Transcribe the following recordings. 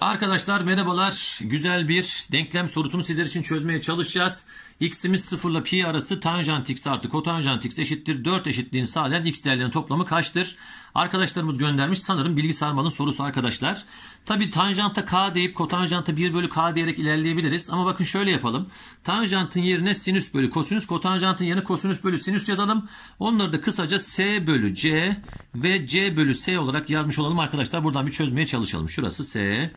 Arkadaşlar merhabalar. Güzel bir denklem sorusunu sizler için çözmeye çalışacağız. X'imiz 0 ile pi arası tanjant x artı kotanjant x eşittir. 4 eşitliğin sağlayan x değerlerinin toplamı kaçtır? Arkadaşlarımız göndermiş. Sanırım bilgi sarmalın sorusu arkadaşlar. Tabi tanjanta k deyip kotanjanta 1 bölü k diyerek ilerleyebiliriz. Ama bakın şöyle yapalım. Tanjantın yerine sinüs bölü kosinüs. Kotanjantın yerine kosinüs bölü sinüs yazalım. Onları da kısaca s bölü c ve c bölü s olarak yazmış olalım arkadaşlar. Buradan bir çözmeye çalışalım. Şurası s.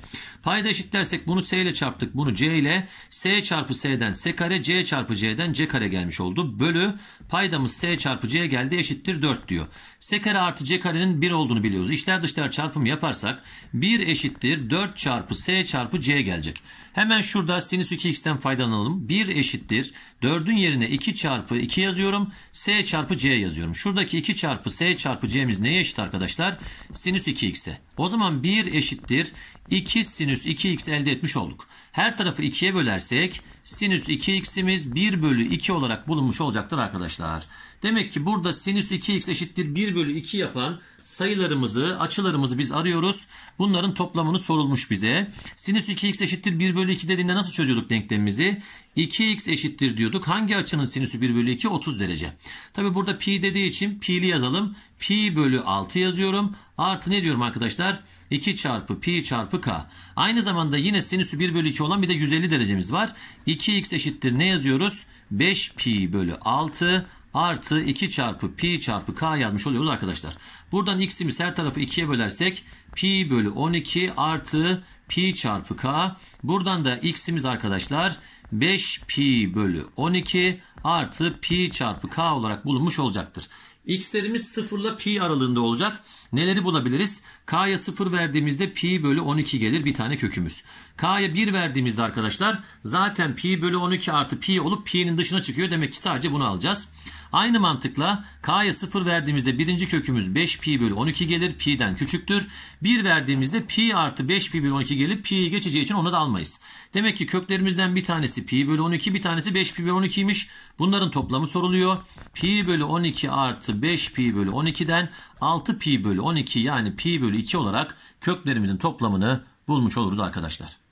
Payda eşit dersek bunu s ile çarptık. Bunu c ile s çarpı s'den s kare c çarpı c'den c kare gelmiş oldu. Bölü paydamız s çarpı c geldi eşittir 4 diyor. s kare artı c kare değerlerinin 1 olduğunu biliyoruz. İçler dışlar çarpımı yaparsak 1 eşittir 4 çarpı S çarpı C gelecek. Hemen şurada sinüs 2x'ten faydalanalım. 1 eşittir 4'ün yerine 2 çarpı 2 yazıyorum. S çarpı C yazıyorum. Şuradaki 2 çarpı S çarpı C'miz neye eşit arkadaşlar? Sinüs 2x'e. O zaman 1 eşittir 2 sinüs 2x elde etmiş olduk. Her tarafı 2'ye bölersek sinüs 2x'imiz 1 bölü 2 olarak bulunmuş olacaktır arkadaşlar. Demek ki burada sinüs 2x eşittir 1 bölü 2 yapan sayılarımızı, açılarımızı biz arıyoruz. Bunların toplamını sorulmuş bize. Sinüs 2x eşittir 1 bölü 2 dediğinde nasıl çözüyorduk denklemimizi? 2x eşittir diyorduk. Hangi açının sinüsü 1 bölü 2? 30 derece. Tabi burada pi dediği için pi'li yazalım. Pi bölü 6 yazıyorum. Artı ne diyorum arkadaşlar? 2 çarpı pi çarpı k. Aynı zamanda yine sinüsü 1 bölü 2 olan bir de 150 derecemiz var. 2x eşittir ne yazıyoruz? 5 pi bölü 6 artı 2 çarpı pi çarpı k yazmış oluyoruz arkadaşlar. Buradan x'imiz her tarafı 2'ye bölersek pi bölü 12 artı pi çarpı k. Buradan da x'imiz arkadaşlar 5 pi bölü 12 artı pi çarpı k olarak bulunmuş olacaktır. X'lerimiz 0 ile pi aralığında olacak. Neleri bulabiliriz? K'ya 0 verdiğimizde pi bölü 12 gelir bir tane kökümüz. K'ya 1 verdiğimizde arkadaşlar zaten pi bölü 12 artı pi olup pi'nin dışına çıkıyor. Demek ki sadece bunu alacağız. Aynı mantıkla k'ya 0 verdiğimizde birinci kökümüz 5 pi bölü 12 gelir. Pi'den küçüktür. 1 verdiğimizde pi artı 5 pi bölü 12 gelip Pi'yi geçeceği için onu da almayız. Demek ki köklerimizden bir tanesi pi bölü 12 bir tanesi 5 pi bölü 12'ymiş. Bunların toplamı soruluyor. Pi bölü 12 artı 5 pi bölü 12'den 6 pi bölü 12 yani pi bölü 2 olarak köklerimizin toplamını bulmuş oluruz arkadaşlar.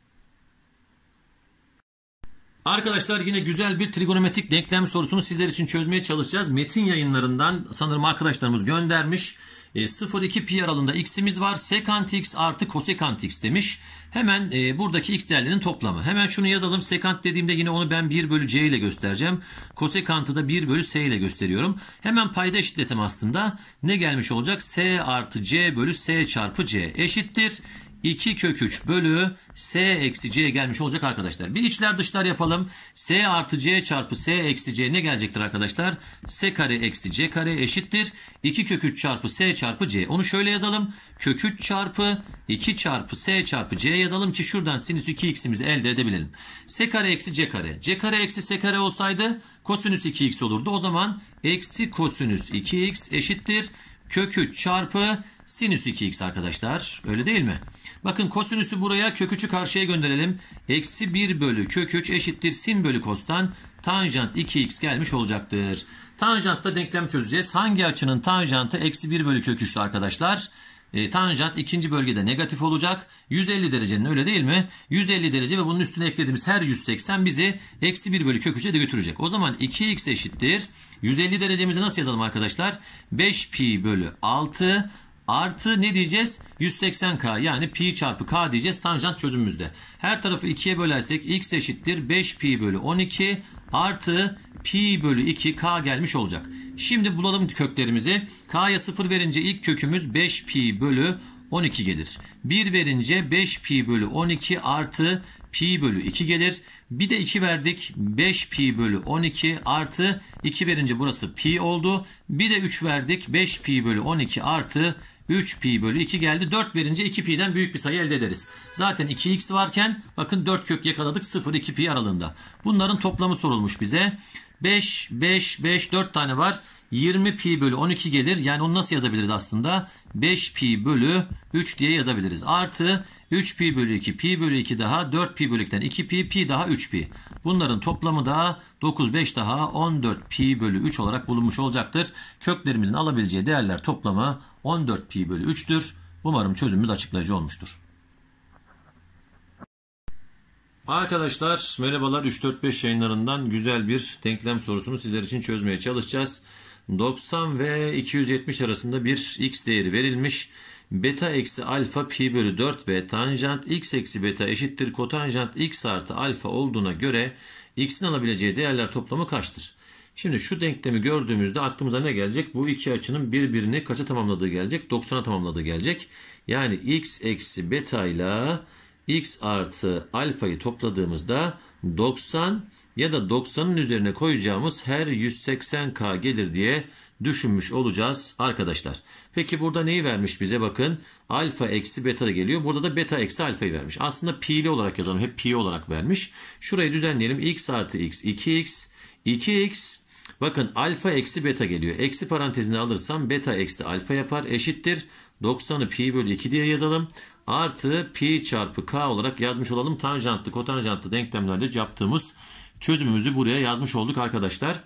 Arkadaşlar yine güzel bir trigonometrik denklem sorusunu sizler için çözmeye çalışacağız. Metin yayınlarından sanırım arkadaşlarımız göndermiş. E, 0,2 pi aralığında x'imiz var. Sekant x artı kosekant x demiş. Hemen e, buradaki x değerlerinin toplamı. Hemen şunu yazalım. Sekant dediğimde yine onu ben 1 bölü c ile göstereceğim. Kosekantı da 1 bölü s ile gösteriyorum. Hemen payda eşitlesem aslında ne gelmiş olacak? s artı c bölü s çarpı c eşittir. 2 kök 3 bölü s eksi c gelmiş olacak arkadaşlar. Bir içler dışlar yapalım. s artı c çarpı s eksi c ne gelecektir arkadaşlar? s kare eksi c kare eşittir. 2 kök 3 çarpı s çarpı c. Onu şöyle yazalım. Kök 3 çarpı 2 çarpı s çarpı c yazalım ki şuradan sinüs 2x'imizi elde edebilelim. s kare eksi c kare. c kare eksi s kare olsaydı kosinüs 2x olurdu. O zaman eksi kosinüs 2x eşittir. Kök 3 çarpı sinüs 2x arkadaşlar. Öyle değil mi? Bakın kosinüsü buraya köküçü karşıya gönderelim. Eksi 1 bölü köküç eşittir sin bölü kostan tanjant 2x gelmiş olacaktır. Tanjantta denklem çözeceğiz. Hangi açının tanjantı eksi 1 bölü köküçtü arkadaşlar? E, tanjant ikinci bölgede negatif olacak. 150 derecenin öyle değil mi? 150 derece ve bunun üstüne eklediğimiz her 180 bizi eksi 1 bölü köküçe de götürecek. O zaman 2x eşittir. 150 derecemizi nasıl yazalım arkadaşlar? 5 pi bölü 6 Artı ne diyeceğiz? 180k yani pi çarpı k diyeceğiz tanjant çözümümüzde. Her tarafı 2'ye bölersek x eşittir 5 pi bölü 12 artı pi bölü 2 k gelmiş olacak. Şimdi bulalım köklerimizi. K'ya 0 verince ilk kökümüz 5 pi bölü 12 gelir. 1 verince 5 pi bölü 12 artı pi bölü 2 gelir. Bir de 2 verdik. 5 pi bölü 12 artı 2 verince burası pi oldu. Bir de 3 verdik. 5 pi bölü 12 artı 3 pi bölü 2 geldi. 4 verince 2 pi'den büyük bir sayı elde ederiz. Zaten 2x varken bakın 4 kök yakaladık 0 2 pi aralığında. Bunların toplamı sorulmuş bize. 5, 5, 5, 4 tane var. 20 pi bölü 12 gelir. Yani onu nasıl yazabiliriz aslında? 5 pi bölü 3 diye yazabiliriz. Artı 3 pi bölü 2 pi bölü 2 daha 4 pi bölü 2'den 2 pi pi daha 3 pi. Bunların toplamı da 9 5 daha 14 pi bölü 3 olarak bulunmuş olacaktır. Köklerimizin alabileceği değerler toplamı 14 pi bölü 3'tür. Umarım çözümümüz açıklayıcı olmuştur. Arkadaşlar merhabalar 3-4-5 yayınlarından güzel bir denklem sorusunu sizler için çözmeye çalışacağız. 90 ve 270 arasında bir x değeri verilmiş. Beta eksi alfa pi bölü 4 ve tanjant x eksi beta eşittir kotanjant x artı alfa olduğuna göre x'in alabileceği değerler toplamı kaçtır? Şimdi şu denklemi gördüğümüzde aklımıza ne gelecek? Bu iki açının birbirini kaça tamamladığı gelecek? 90'a tamamladığı gelecek. Yani x eksi beta ile x artı alfayı topladığımızda 90 ya da 90'ın üzerine koyacağımız her 180k gelir diye düşünmüş olacağız arkadaşlar. Peki burada neyi vermiş bize bakın. Alfa eksi beta geliyor. Burada da beta eksi alfayı vermiş. Aslında pi'li olarak yazalım. Hep pi olarak vermiş. Şurayı düzenleyelim. x artı x 2x 2x bakın alfa eksi beta geliyor. Eksi parantezine alırsam beta eksi alfa yapar eşittir. 90'ı pi bölü 2 diye yazalım artı pi çarpı k olarak yazmış olalım. Tanjantlı, kotanjantlı denklemlerde yaptığımız çözümümüzü buraya yazmış olduk arkadaşlar.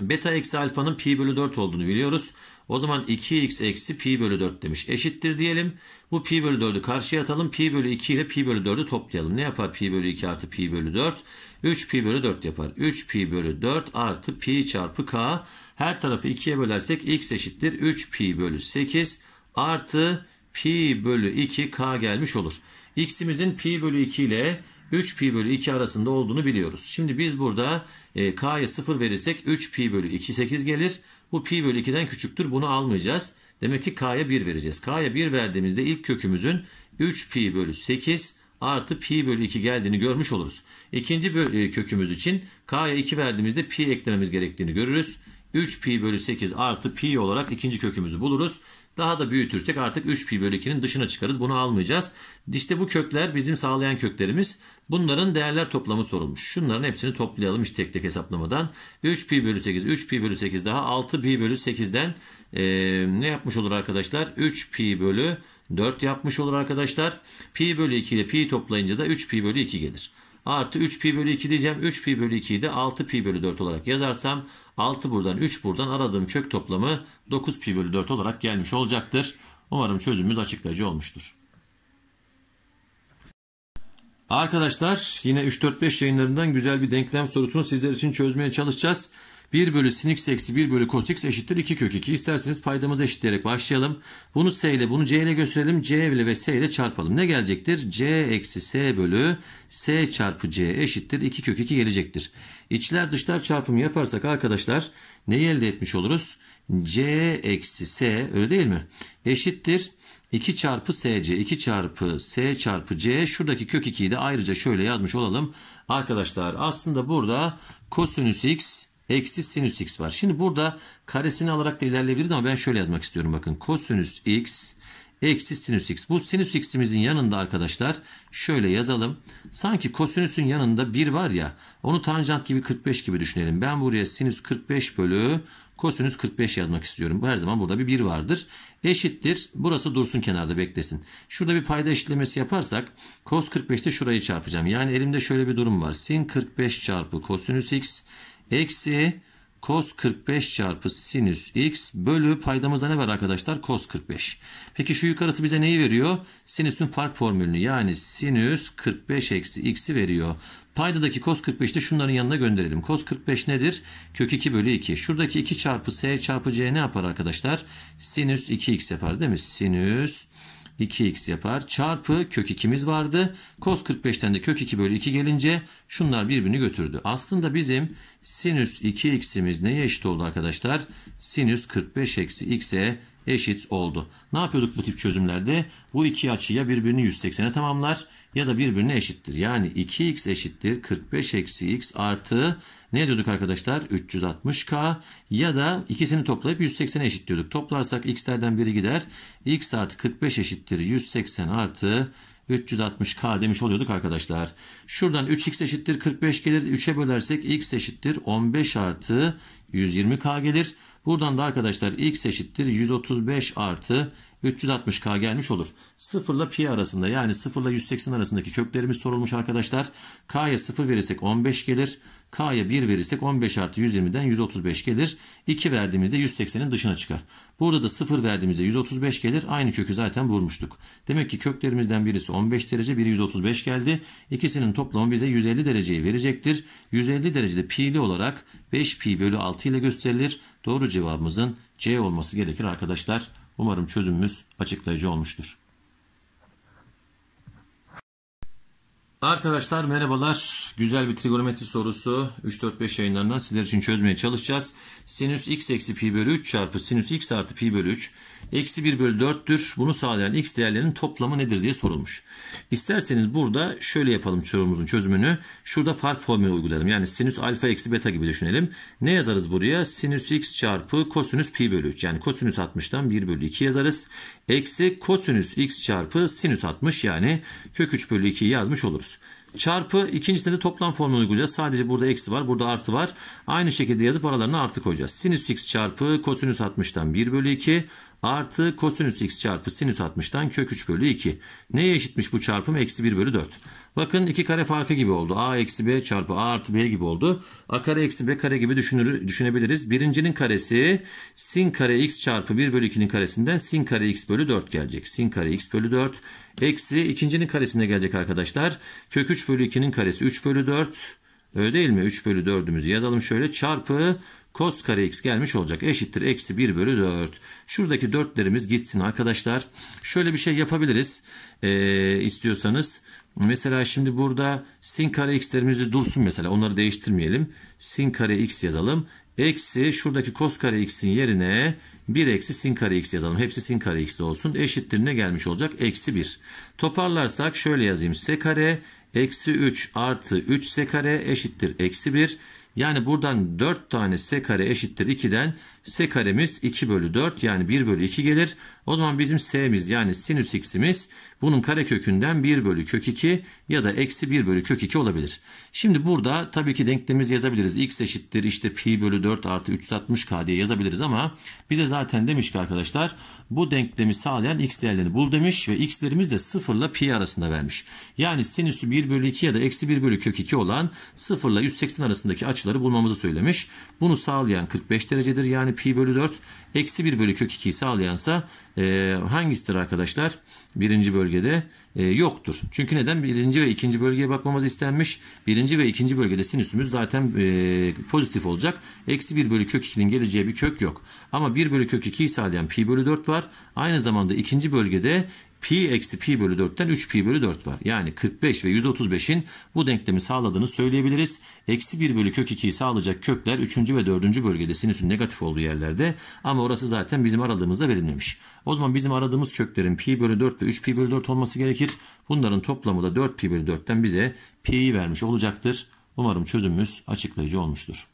Beta eksi alfanın pi bölü 4 olduğunu biliyoruz. O zaman 2x eksi pi bölü 4 demiş. Eşittir diyelim. Bu pi bölü 4'ü karşıya atalım. Pi bölü 2 ile pi bölü 4'ü toplayalım. Ne yapar pi bölü 2 artı pi bölü 4? 3 pi bölü 4 yapar. 3 pi bölü 4 artı pi çarpı k. Her tarafı 2'ye bölersek x eşittir. 3 pi bölü 8 artı pi bölü 2 k gelmiş olur. X'imizin pi bölü 2 ile 3 pi bölü 2 arasında olduğunu biliyoruz. Şimdi biz burada e, k'ya 0 verirsek 3 pi bölü 2 8 gelir. Bu pi bölü 2'den küçüktür. Bunu almayacağız. Demek ki k'ya 1 vereceğiz. K'ya 1 verdiğimizde ilk kökümüzün 3 pi bölü 8 artı pi bölü 2 geldiğini görmüş oluruz. İkinci e, kökümüz için k'ya 2 verdiğimizde pi eklememiz gerektiğini görürüz. 3 pi bölü 8 artı pi olarak ikinci kökümüzü buluruz. Daha da büyütürsek artık 3 pi bölü 2'nin dışına çıkarız. Bunu almayacağız. İşte bu kökler bizim sağlayan köklerimiz. Bunların değerler toplamı sorulmuş. Şunların hepsini toplayalım hiç tek tek hesaplamadan. 3 pi bölü 8, 3 pi bölü 8 daha 6 pi bölü 8'den e, ne yapmış olur arkadaşlar? 3 pi bölü 4 yapmış olur arkadaşlar. Pi bölü 2 ile pi toplayınca da 3 pi bölü 2 gelir. Artı 3 pi bölü 2 diyeceğim. 3 pi bölü 2'yi de 6 pi bölü 4 olarak yazarsam 6 buradan 3 buradan aradığım kök toplamı 9 pi bölü 4 olarak gelmiş olacaktır. Umarım çözümümüz açıklayıcı olmuştur. Arkadaşlar yine 3-4-5 yayınlarından güzel bir denklem sorusunu sizler için çözmeye çalışacağız. 1 bölü sin x eksi 1 bölü cos x eşittir 2 kök 2. İsterseniz paydamızı eşitleyerek başlayalım. Bunu s ile bunu c ile gösterelim. c ile ve s ile çarpalım. Ne gelecektir? c eksi s bölü s çarpı c eşittir 2 kök 2 gelecektir. İçler dışlar çarpımı yaparsak arkadaşlar neyi elde etmiş oluruz? c eksi s öyle değil mi? Eşittir 2 çarpı SC 2 çarpı S çarpı C şuradaki kök 2'yi de ayrıca şöyle yazmış olalım. Arkadaşlar aslında burada kosinüs x eksi sinüs x var. Şimdi burada karesini alarak da ilerleyebiliriz ama ben şöyle yazmak istiyorum bakın. Kosinüs x eksi sinüs x. Bu sinüs x'imizin yanında arkadaşlar şöyle yazalım. Sanki kosinüsün yanında 1 var ya onu tanjant gibi 45 gibi düşünelim. Ben buraya sinüs 45 bölü kosinüs 45 yazmak istiyorum. Her zaman burada bir 1 vardır. Eşittir. Burası dursun kenarda beklesin. Şurada bir payda eşitlemesi yaparsak cos 45'te şurayı çarpacağım. Yani elimde şöyle bir durum var. Sin 45 çarpı kosinüs x eksi cos 45 çarpı sinüs x bölü paydamızda ne var arkadaşlar? Cos 45. Peki şu yukarısı bize neyi veriyor? Sinüsün fark formülünü yani sinüs 45 eksi x'i veriyor. Paydadaki cos 45'i de şunların yanına gönderelim. Cos 45 nedir? Kök 2 bölü 2. Şuradaki 2 çarpı s çarpı c ne yapar arkadaşlar? Sinüs 2x yapar değil mi? Sinüs 2x yapar. Çarpı kök 2'miz vardı. Kos 45'ten de kök 2 bölü 2 gelince şunlar birbirini götürdü. Aslında bizim sinüs 2x'imiz neye eşit oldu arkadaşlar? Sinüs 45 eksi x'e eşit oldu. Ne yapıyorduk bu tip çözümlerde? Bu iki açı ya birbirini 180'e tamamlar ya da birbirine eşittir. Yani 2x eşittir 45 eksi x artı ne yazıyorduk arkadaşlar? 360k ya da ikisini toplayıp 180'e diyorduk. Toplarsak x'lerden biri gider. x artı 45 eşittir 180 artı 360k demiş oluyorduk arkadaşlar. Şuradan 3x eşittir 45 gelir. 3'e bölersek x eşittir 15 artı 120K gelir. Buradan da arkadaşlar x eşittir 135 artı 360K gelmiş olur. 0 ile pi arasında yani 0 ile 180 arasındaki köklerimiz sorulmuş arkadaşlar. K'ya 0 verirsek 15 gelir. K'ya 1 verirsek 15 artı 120'den 135 gelir. 2 verdiğimizde 180'in dışına çıkar. Burada da 0 verdiğimizde 135 gelir. Aynı kökü zaten vurmuştuk. Demek ki köklerimizden birisi 15 derece, biri 135 geldi. İkisinin toplamı bize 150 dereceyi verecektir. 150 derecede pi'li olarak 5 pi bölü 6 ile gösterilir. Doğru cevabımızın C olması gerekir arkadaşlar. Umarım çözümümüz açıklayıcı olmuştur. Arkadaşlar merhabalar. Güzel bir trigonometri sorusu 3-4-5 yayınlarından sizler için çözmeye çalışacağız. Sinüs x eksi pi bölü 3 çarpı sinüs x artı pi bölü 3 eksi 1 bölü 4'tür. Bunu sağlayan x değerlerinin toplamı nedir diye sorulmuş. İsterseniz burada şöyle yapalım sorumuzun çözümünü. Şurada fark formülü uygulayalım. Yani sinüs alfa eksi beta gibi düşünelim. Ne yazarız buraya? Sinüs x çarpı kosinüs pi bölü 3. Yani kosinüs 60'tan 1 bölü 2 yazarız. Eksi kosinüs x çarpı sinüs 60 yani kök 3 bölü 2 yazmış oluruz yapıyoruz. Çarpı ikincisinde de toplam formunu uygulayacağız. Sadece burada eksi var. Burada artı var. Aynı şekilde yazıp aralarına artı koyacağız. Sinüs x çarpı kosinüs 60'tan 1 bölü 2 artı kosinüs x çarpı sinüs 60'tan kök 3 bölü 2. Neye eşitmiş bu çarpım? Eksi 1 bölü 4. Bakın iki kare farkı gibi oldu. a eksi b çarpı a artı b gibi oldu. a kare eksi b kare gibi düşünür, düşünebiliriz. Birincinin karesi sin kare x çarpı 1 bölü 2'nin karesinden sin kare x bölü 4 gelecek. Sin kare x bölü 4 eksi ikincinin karesine gelecek arkadaşlar. Kök 3 bölü 2'nin karesi 3 bölü 4 Öyle değil mi? 3 bölü 4'ümüzü yazalım şöyle. Çarpı Cos kare x gelmiş olacak. Eşittir eksi 1 bölü 4. Şuradaki 4'lerimiz gitsin arkadaşlar. Şöyle bir şey yapabiliriz ee, istiyorsanız. Mesela şimdi burada sin kare x'lerimizi dursun mesela. Onları değiştirmeyelim. Sin kare x yazalım. Eksi şuradaki cos kare x'in yerine 1 eksi sin kare x yazalım. Hepsi sin kare x'de olsun. Eşittir ne gelmiş olacak? Eksi 1. Toparlarsak şöyle yazayım. S kare eksi 3 artı 3 s kare eşittir eksi 1. Yani buradan 4 tane s kare eşittir 2'den S karemiz 2 bölü 4 yani 1 bölü 2 gelir. O zaman bizim S'miz yani sinüs x'imiz bunun kare kökünden 1 bölü kök 2 ya da eksi 1 bölü kök 2 olabilir. Şimdi burada tabii ki denklemimizi yazabiliriz. X eşittir işte pi bölü 4 artı 360k diye yazabiliriz ama bize zaten demiş ki arkadaşlar bu denklemi sağlayan x değerlerini bul demiş ve x'lerimiz de 0 ile pi arasında vermiş. Yani sinüsü 1 bölü 2 ya da eksi 1 bölü kök 2 olan 0 ile 180 arasındaki açıları bulmamızı söylemiş. Bunu sağlayan 45 derecedir yani pi bölü 4 eksi 1 bölü kök 2'yi sağlayansa e, hangisidir arkadaşlar? birinci bölgede e, yoktur. Çünkü neden? Birinci ve ikinci bölgeye bakmamız istenmiş. Birinci ve ikinci bölgede sinüsümüz zaten e, pozitif olacak. Eksi 1 bölü kök 2'nin geleceği bir kök yok. Ama 1 bölü kök 2'yi sağlayan pi bölü 4 var. Aynı zamanda ikinci bölgede pi eksi pi bölü 4'ten 3 pi bölü 4 var. Yani 45 ve 135'in bu denklemi sağladığını söyleyebiliriz. Eksi 1 bölü kök 2'yi sağlayacak kökler 3. ve 4. bölgede sinüsün negatif olduğu yerlerde. Ama orası zaten bizim aradığımızda verilmemiş. O zaman bizim aradığımız köklerin pi bölü 4 ve 3 pi bölü 4 olması gerekir. Bunların toplamı da 4 pi bölü 4'ten bize pi'yi vermiş olacaktır. Umarım çözümümüz açıklayıcı olmuştur.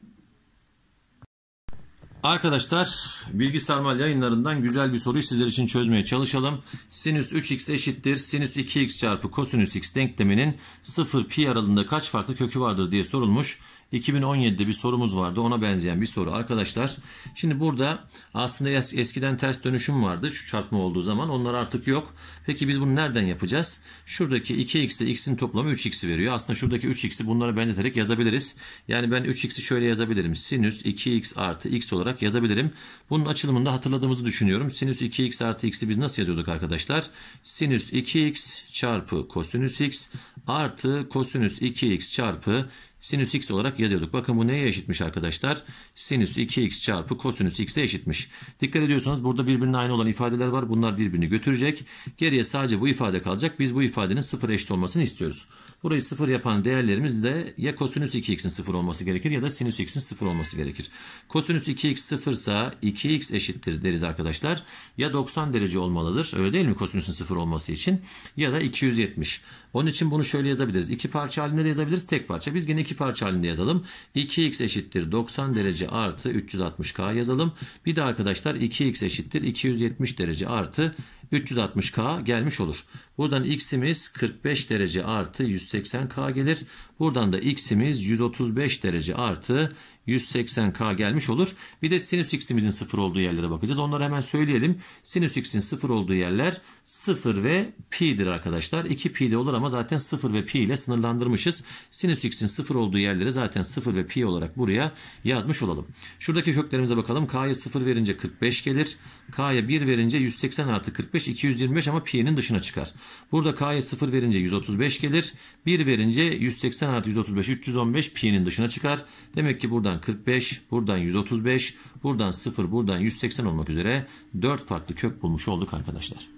Arkadaşlar bilgi sarmal yayınlarından güzel bir soruyu sizler için çözmeye çalışalım. Sinüs 3x eşittir sinüs 2x çarpı kosinüs x denkleminin 0 pi aralığında kaç farklı kökü vardır diye sorulmuş. 2017'de bir sorumuz vardı. Ona benzeyen bir soru arkadaşlar. Şimdi burada aslında eskiden ters dönüşüm vardı. Şu çarpma olduğu zaman onlar artık yok. Peki biz bunu nereden yapacağız? Şuradaki 2x ile x'in toplamı 3x'i veriyor. Aslında şuradaki 3x'i bunlara benzeterek yazabiliriz. Yani ben 3x'i şöyle yazabilirim. Sinüs 2x artı x olarak yazabilirim. Bunun açılımında hatırladığımızı düşünüyorum. Sinüs 2x artı x'i biz nasıl yazıyorduk arkadaşlar? Sinüs 2x çarpı kosinüs x artı kosinüs 2x çarpı sinüs x olarak yazıyorduk. Bakın bu neye eşitmiş arkadaşlar? Sinüs 2x çarpı kosinüs x'e eşitmiş. Dikkat ediyorsanız burada birbirine aynı olan ifadeler var. Bunlar birbirini götürecek. Geriye sadece bu ifade kalacak. Biz bu ifadenin sıfır eşit olmasını istiyoruz. Burayı sıfır yapan değerlerimiz de ya kosinüs 2x'in sıfır olması gerekir ya da sinüs x'in sıfır olması gerekir. Kosinüs 2x sıfırsa 2x eşittir deriz arkadaşlar. Ya 90 derece olmalıdır. Öyle değil mi kosinüsün sıfır olması için? Ya da 270. Onun için bunu şöyle yazabiliriz. İki parça halinde de yazabiliriz. Tek parça. Biz yine iki parça halinde yazalım. 2x eşittir 90 derece artı 360k yazalım. Bir de arkadaşlar 2x eşittir 270 derece artı 360K gelmiş olur. Buradan x'imiz 45 derece artı 180K gelir. Buradan da x'imiz 135 derece artı 180K gelmiş olur. Bir de sinüs x'imizin sıfır olduğu yerlere bakacağız. Onları hemen söyleyelim. Sinüs x'in sıfır olduğu yerler 0 ve pi'dir arkadaşlar. 2 pi de olur ama zaten 0 ve pi ile sınırlandırmışız. Sinüs x'in sıfır olduğu yerleri zaten 0 ve pi olarak buraya yazmış olalım. Şuradaki köklerimize bakalım. K'ya 0 verince 45 gelir. K'ya 1 verince 180 artı 45 125, 225 ama pi'nin dışına çıkar. Burada k'ya 0 verince 135 gelir. 1 verince 180 artı 135, 315 pi'nin dışına çıkar. Demek ki buradan 45, buradan 135, buradan 0, buradan 180 olmak üzere 4 farklı kök bulmuş olduk arkadaşlar.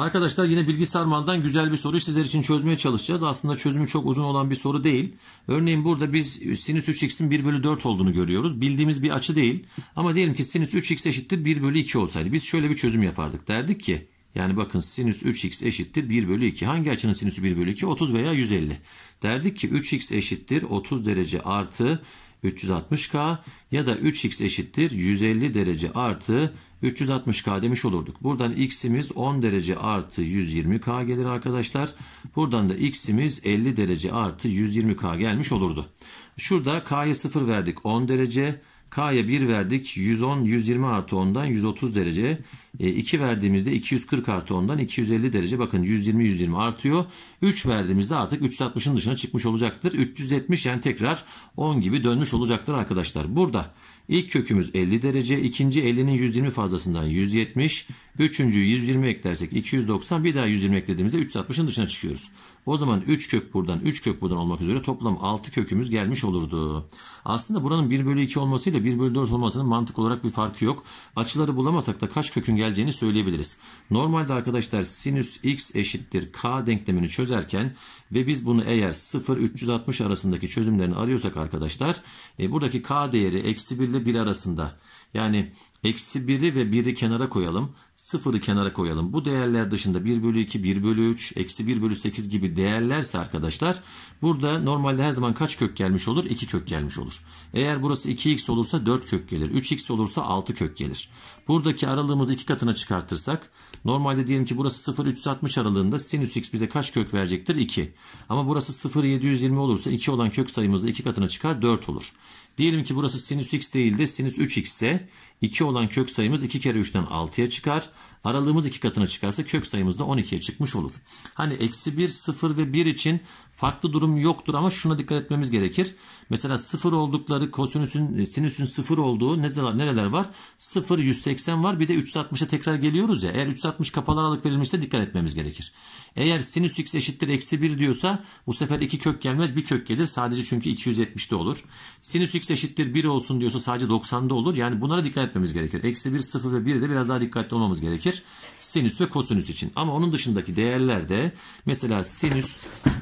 Arkadaşlar yine bilgisayar maldan güzel bir soru sizler için çözmeye çalışacağız. Aslında çözümü çok uzun olan bir soru değil. Örneğin burada biz sinüs 3x'in 1 bölü 4 olduğunu görüyoruz. Bildiğimiz bir açı değil. Ama diyelim ki sinüs 3x eşittir 1 bölü 2 olsaydı biz şöyle bir çözüm yapardık. Derdik ki yani bakın sinüs 3x eşittir 1 bölü 2. Hangi açının sinüsü 1 bölü 2? 30 veya 150. Derdik ki 3x eşittir 30 derece artı 360K ya da 3x eşittir 150 derece artı 360K demiş olurduk. Buradan x'imiz 10 derece artı 120K gelir arkadaşlar. Buradan da x'imiz 50 derece artı 120K gelmiş olurdu. Şurada k'ya 0 verdik 10 derece K'ya 1 verdik. 110, 120 artı 10'dan 130 derece. E, 2 verdiğimizde 240 artı 10'dan 250 derece. Bakın 120, 120 artıyor. 3 verdiğimizde artık 360'ın dışına çıkmış olacaktır. 370 yani tekrar 10 gibi dönmüş olacaktır arkadaşlar. Burada İlk kökümüz 50 derece, ikinci 50'nin 120 fazlasından 170, üçüncü 120 eklersek 290, bir daha 120 eklediğimizde 360'ın dışına çıkıyoruz. O zaman 3 kök buradan, 3 kök buradan olmak üzere toplam 6 kökümüz gelmiş olurdu. Aslında buranın 1 bölü 2 olmasıyla 1 bölü 4 olmasının mantık olarak bir farkı yok. Açıları bulamasak da kaç kökün geleceğini söyleyebiliriz. Normalde arkadaşlar sinüs x eşittir k denklemini çözerken ve biz bunu eğer 0-360 arasındaki çözümlerini arıyorsak arkadaşlar, e, buradaki k değeri eksi 1 ile 1 arasında. Yani eksi 1'i ve 1'i kenara koyalım. Sıfırı kenara koyalım. Bu değerler dışında 1 bölü 2, 1 bölü 3, eksi 1 bölü 8 gibi değerlerse arkadaşlar burada normalde her zaman kaç kök gelmiş olur? 2 kök gelmiş olur. Eğer burası 2x olursa 4 kök gelir. 3x olursa 6 kök gelir. Buradaki aralığımızı 2 katına çıkartırsak normalde diyelim ki burası 0 360 aralığında sinüs x bize kaç kök verecektir? 2. Ama burası 0 720 olursa 2 olan kök sayımızı 2 katına çıkar 4 olur. Diyelim ki burası sinüs x değil de sinüs 3x ise 2 olan kök sayımız 2 kere 3'ten 6'ya çıkar. Aralığımız iki katına çıkarsa kök sayımız da 12'ye çıkmış olur. Hani eksi 1, 0 ve 1 için farklı durum yoktur ama şuna dikkat etmemiz gerekir. Mesela 0 oldukları kosinüsün, e, sinüsün 0 olduğu nereler, nereler var? 0, 180 var bir de 360'a tekrar geliyoruz ya. Eğer 360 kapalı aralık verilmişse dikkat etmemiz gerekir. Eğer sinüs x eşittir eksi 1 diyorsa bu sefer 2 kök gelmez bir kök gelir. Sadece çünkü 270'de olur. Sinüs x eşittir 1 olsun diyorsa sadece 90'da olur. Yani bunlara dikkat etmemiz gerekir. Eksi 1, 0 ve 1 de biraz daha dikkatli olmamız gerekir gerekir. Sinüs ve kosinüs için. Ama onun dışındaki değerlerde mesela sinüs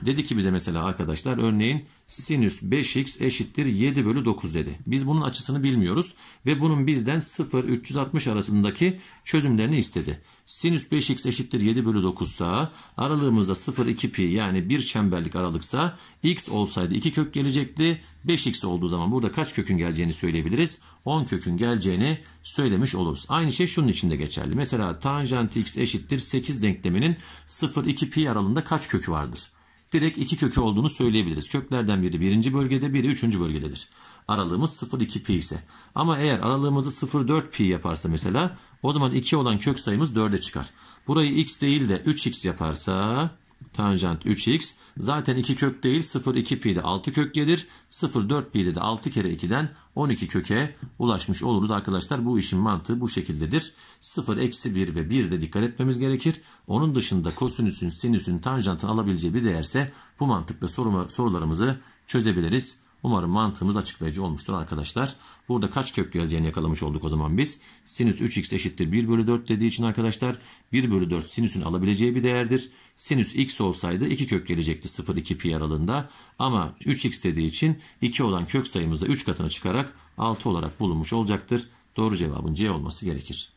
dedi ki bize mesela arkadaşlar örneğin sinüs 5x eşittir 7 bölü 9 dedi. Biz bunun açısını bilmiyoruz ve bunun bizden 0-360 arasındaki çözümlerini istedi. Sinüs 5x eşittir 7 bölü 9 sa aralığımızda 0 2 pi yani bir çemberlik aralıksa x olsaydı 2 kök gelecekti. 5x olduğu zaman burada kaç kökün geleceğini söyleyebiliriz? 10 kökün geleceğini söylemiş oluruz. Aynı şey şunun için de geçerli. Mesela tanjant x eşittir 8 denkleminin 0 2 pi aralığında kaç kökü vardır? Direkt 2 kökü olduğunu söyleyebiliriz. Köklerden biri birinci bölgede biri üçüncü bölgededir aralığımız 0,2 pi ise. Ama eğer aralığımızı 0,4 pi yaparsa mesela o zaman 2 olan kök sayımız 4'e çıkar. Burayı x değil de 3x yaparsa tanjant 3x zaten 2 kök değil 0,2 pi'de 6 kök gelir. 0,4 pi'de de 6 kere 2'den 12 köke ulaşmış oluruz arkadaşlar. Bu işin mantığı bu şekildedir. 0, eksi 1 ve 1 de dikkat etmemiz gerekir. Onun dışında kosinüsün, sinüsün, tanjantın alabileceği bir değerse bu mantıkla soruma, sorularımızı çözebiliriz. Umarım mantığımız açıklayıcı olmuştur arkadaşlar. Burada kaç kök geleceğini yakalamış olduk o zaman biz. Sinüs 3x eşittir 1 bölü 4 dediği için arkadaşlar 1 bölü 4 sinüsün alabileceği bir değerdir. Sinüs x olsaydı 2 kök gelecekti 0-2 pi aralığında. Ama 3x dediği için 2 olan kök sayımızda 3 katına çıkarak 6 olarak bulunmuş olacaktır. Doğru cevabın C olması gerekir.